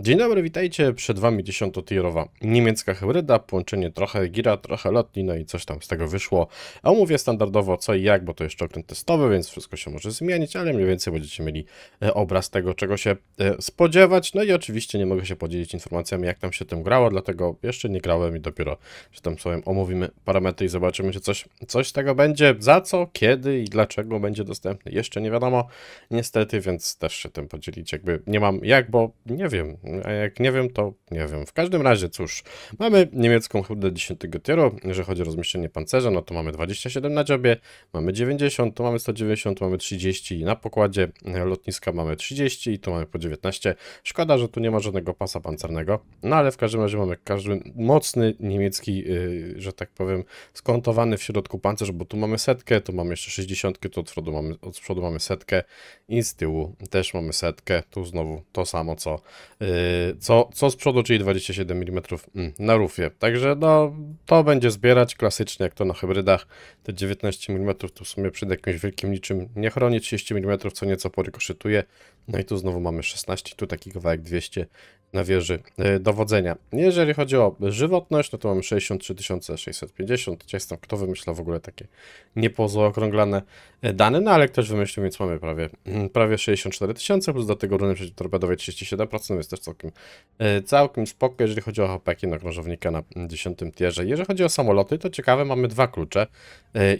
Dzień dobry, witajcie. Przed Wami 10 niemiecka hybryda, połączenie trochę gira, trochę lotni, no i coś tam z tego wyszło. A omówię standardowo co i jak, bo to jeszcze okręt testowy, więc wszystko się może zmienić, ale mniej więcej będziecie mieli e, obraz tego, czego się e, spodziewać. No i oczywiście nie mogę się podzielić informacjami, jak tam się tym grało, dlatego jeszcze nie grałem i dopiero że tam sobie omówimy parametry i zobaczymy, czy coś, coś z tego będzie, za co, kiedy i dlaczego będzie dostępny. Jeszcze nie wiadomo, niestety, więc też się tym podzielić. Jakby nie mam jak, bo nie wiem a jak nie wiem, to nie wiem. W każdym razie, cóż, mamy niemiecką hubdę 10 tiero, jeżeli chodzi o rozmieszczenie pancerza, no to mamy 27 na dziobie, mamy 90, to mamy 190, to mamy 30 i na pokładzie lotniska mamy 30 i tu mamy po 19. Szkoda, że tu nie ma żadnego pasa pancernego, no ale w każdym razie mamy każdy mocny niemiecki, yy, że tak powiem, skontowany w środku pancerz, bo tu mamy setkę, tu mamy jeszcze 60, tu od przodu mamy, od przodu mamy setkę i z tyłu też mamy setkę, tu znowu to samo co yy, Y, co, co z przodu, czyli 27 mm na rufie. Także no, to będzie zbierać klasycznie, jak to na hybrydach. Te 19 mm to w sumie przed jakimś wielkim niczym nie chroni, 30 mm co nieco porykoszytuje, no i tu znowu mamy 16, tu taki kawałek 200 na wieży e, dowodzenia. Jeżeli chodzi o żywotność, no to mamy 63 650. Ciekaw kto wymyśla w ogóle takie niepozookrąglane e, dane, no ale ktoś wymyślił, więc mamy prawie, mm, prawie 64 tysiące, plus do tego runy przeciwtorpedowej 37%, jest też całkiem, e, całkiem spoko, jeżeli chodzi o hopaki na krążownika na 10 tierze. Jeżeli chodzi o samoloty, to ciekawe, mamy dwa klucze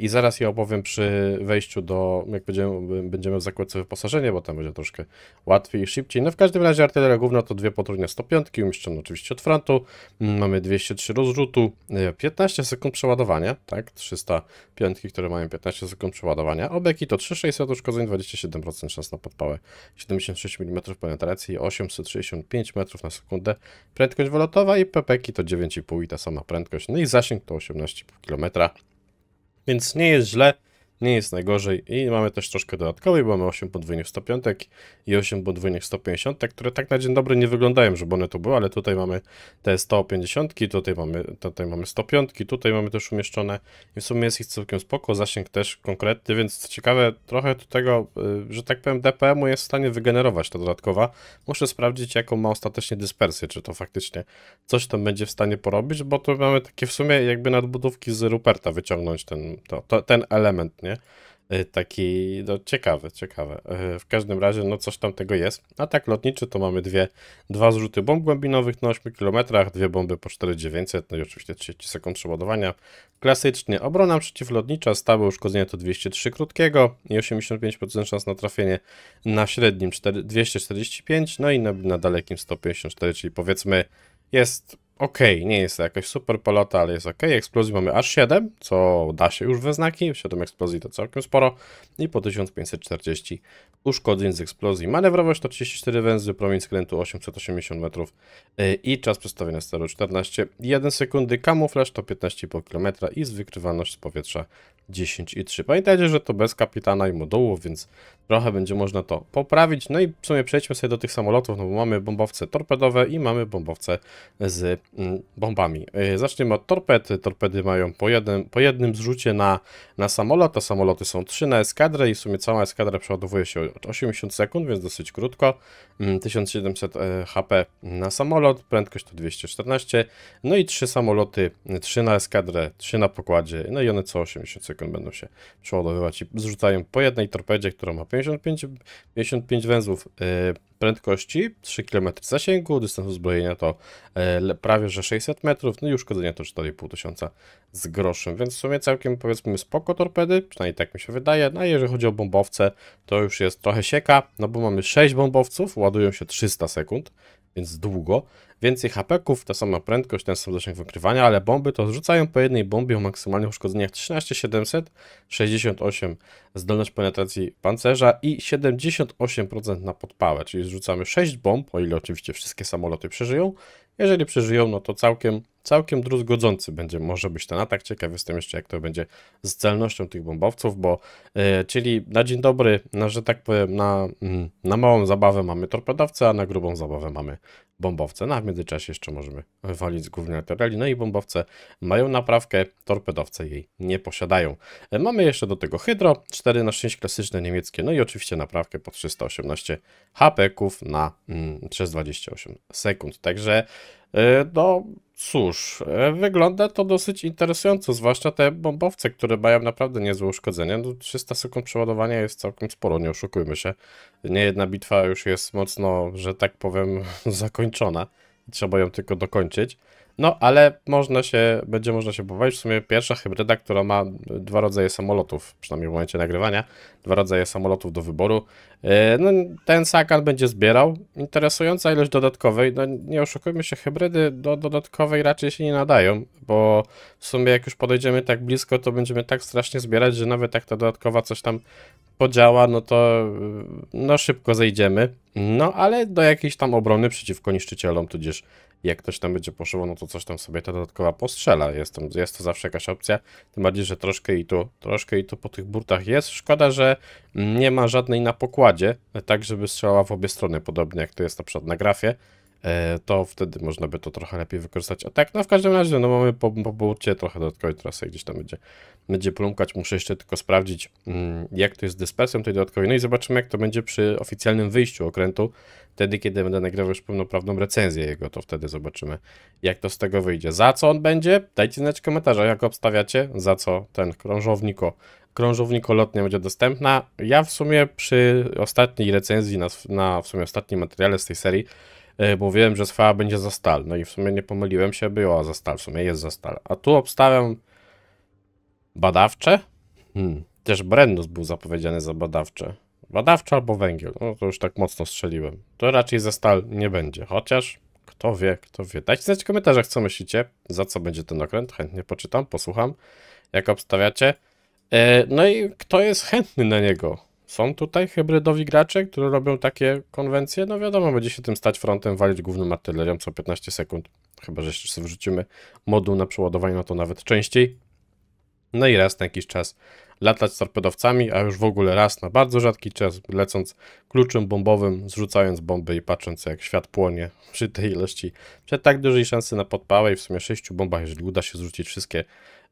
i zaraz je opowiem przy wejściu do, jak będziemy, będziemy w zakładce wyposażenie, bo tam będzie troszkę łatwiej i szybciej. No w każdym razie artyleria główna to dwie potrójne 105, umieszczone oczywiście od frontu. Mm, mamy 203 rozrzutu, 15 e, sekund przeładowania, tak? 305, które mają 15 sekund przeładowania. Obeki to 3600 uszkodzeń, 27% szans na podpałę, 76 mm penetracji, 865 metrów na sekundę. Prędkość wolotowa i pepeki to 9,5 i ta sama prędkość. No i zasięg to 18,5 km. Więc nie jest źle nie jest najgorzej i mamy też troszkę dodatkowej, bo mamy 8 podwójnych 105 i 8 podwójnych 150, które tak na dzień dobry nie wyglądają, żeby one tu były, ale tutaj mamy te 150, tutaj mamy, tutaj mamy 105, tutaj mamy też umieszczone i w sumie jest ich całkiem spoko, zasięg też konkretny, więc co ciekawe trochę tego, y, że tak powiem DPM-u jest w stanie wygenerować ta dodatkowa. Muszę sprawdzić jaką ma ostatecznie dyspersję, czy to faktycznie coś tam będzie w stanie porobić, bo tu mamy takie w sumie jakby nadbudówki z Ruperta wyciągnąć ten, to, to, ten element, nie? nie? E, taki, no ciekawe, ciekawe. W każdym razie, no coś tam tego jest. A tak lotniczy to mamy dwie, dwa zrzuty bomb głębinowych na 8 km, dwie bomby po 4900, no i oczywiście 30 sekund przeładowania. Klasycznie obrona przeciwlotnicza, stałe uszkodzenie to 203 krótkiego i 85% szans na trafienie na średnim 4, 245, no i na, na dalekim 154, czyli powiedzmy jest ok, nie jest to jakaś super polota, ale jest ok. Eksplozji mamy aż 7, co da się już we znaki. 7 eksplozji to całkiem sporo. I po 1540 uszkodzeń z eksplozji. Manewrowość 34 węzły, promień skrętu 880 metrów y, i czas przedstawienia steru 14, 1 sekundy, kamuflaż to 15,5 km i z z powietrza 10,3. Pamiętajcie, że to bez kapitana i modułów, więc trochę będzie można to poprawić. No i w sumie przejdźmy sobie do tych samolotów, no bo mamy bombowce torpedowe i mamy bombowce z Mm, bombami. E, zaczniemy od torped. Torpedy mają po, jednym po jednym zrzucie na, na samolot, a samoloty są 3 na eskadrę i w sumie cała eskadra przeładowuje się od 80 sekund, więc dosyć krótko. 1700 mm, e, HP na samolot, prędkość to 214, no i 3 samoloty, 3 na eskadrę, 3 na pokładzie, no i one co 80 sekund będą się przeładowywać i zrzucają po jednej torpedzie, która ma 55, 55 węzłów, e, prędkości, 3 km zasięgu, dystans uzbrojenia to e, prawie że 600 metrów, no i uszkodzenia to tysiąca z groszem, więc w sumie całkiem powiedzmy spoko torpedy, przynajmniej tak mi się wydaje, no a jeżeli chodzi o bombowce, to już jest trochę sieka, no bo mamy 6 bombowców, ładują się 300 sekund, więc długo. Więcej hapeków, ta sama prędkość, ten sam zasięg wykrywania, ale bomby to zrzucają po jednej bombie o maksymalnych uszkodzeniach 13700, 68 zdolność penetracji pancerza i 78% na podpałę, czyli zrzucamy 6 bomb, o ile oczywiście wszystkie samoloty przeżyją. Jeżeli przeżyją, no to całkiem całkiem druzgodzący będzie, może być ten atak. Ciekaw jestem jeszcze, jak to będzie z celnością tych bombowców, bo e, czyli na dzień dobry, na, że tak powiem, na, mm, na małą zabawę mamy torpedowce, a na grubą zabawę mamy bombowce. No a w międzyczasie jeszcze możemy walić z głównej artylerii. No i bombowce mają naprawkę, torpedowce jej nie posiadają. E, mamy jeszcze do tego hydro, 4 na 6 klasyczne niemieckie, no i oczywiście naprawkę po 318 hp na mm, 328 sekund. Także e, no, Cóż, e, wygląda to dosyć interesująco, zwłaszcza te bombowce, które mają naprawdę niezłe uszkodzenia. No, 300 sekund przeładowania jest całkiem sporo, nie oszukujmy się. Nie jedna bitwa już jest mocno, że tak powiem, zakończona. Trzeba ją tylko dokończyć. No, ale można się, będzie można się pobawić. W sumie pierwsza hybryda, która ma dwa rodzaje samolotów, przynajmniej w momencie nagrywania, dwa rodzaje samolotów do wyboru. E, no, ten Sakan będzie zbierał. Interesująca ilość dodatkowej, no nie oszukujmy się, hybrydy do dodatkowej raczej się nie nadają, bo w sumie jak już podejdziemy tak blisko, to będziemy tak strasznie zbierać, że nawet jak ta dodatkowa coś tam podziała, no to y, no szybko zejdziemy. No ale do jakiejś tam obrony przeciwko niszczycielom, tudzież jak ktoś tam będzie poszło, no to coś tam sobie ta dodatkowa postrzela. Jest, tam, jest to zawsze jakaś opcja, tym bardziej, że troszkę i tu, troszkę i tu po tych burtach jest. Szkoda, że nie ma żadnej na pokładzie, tak żeby strzelała w obie strony, podobnie jak to jest na przykład na grafie. E, to wtedy można by to trochę lepiej wykorzystać. A tak, no w każdym razie, no mamy po, po burcie trochę dodatkowej trasy, gdzieś tam będzie, będzie plumkać. Muszę jeszcze tylko sprawdzić, mm, jak to jest z dyspersją tej dodatkowej. No i zobaczymy, jak to będzie przy oficjalnym wyjściu okrętu, wtedy, kiedy będę nagrywał już pełnoprawną recenzję jego, to wtedy zobaczymy, jak to z tego wyjdzie. Za co on będzie? Dajcie znać w komentarzach, jak obstawiacie, za co ten krążowniko krążownikolotnia będzie dostępna. Ja w sumie przy ostatniej recenzji, na, na w sumie ostatnim materiale z tej serii, E, mówiłem, że Sfera będzie za stal. No i w sumie nie pomyliłem się, była za stal, w sumie jest za stal. A tu obstawiam badawcze? Hmm. Też Brennus był zapowiedziany za badawcze. Badawcze albo węgiel. No to już tak mocno strzeliłem. To raczej za stal nie będzie, chociaż kto wie, kto wie. Dajcie znać w komentarzach, co myślicie, za co będzie ten okręt. Chętnie poczytam, posłucham, jak obstawiacie. E, no i kto jest chętny na niego? Są tutaj hybrydowi gracze, którzy robią takie konwencje? No wiadomo, będzie się tym stać frontem, walić główną artylerią co 15 sekund. Chyba, że jeszcze wrzucimy moduł na przeładowanie, no to nawet częściej. No i raz na jakiś czas latać z torpedowcami, a już w ogóle raz na bardzo rzadki czas lecąc kluczem bombowym, zrzucając bomby i patrząc jak świat płonie przy tej ilości. Przy tak dużej szansy na podpałę i w sumie sześciu bombach, jeżeli uda się zrzucić wszystkie,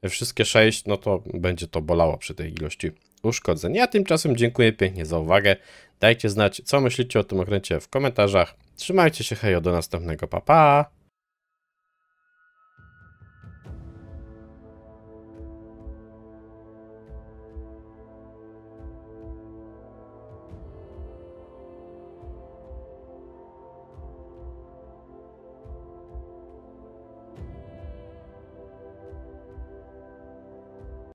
wszystkie sześć, no to będzie to bolało przy tej ilości uszkodzeń. Ja tymczasem dziękuję pięknie za uwagę. Dajcie znać, co myślicie o tym okręcie w komentarzach. Trzymajcie się, hejo, do następnego, papa. Pa.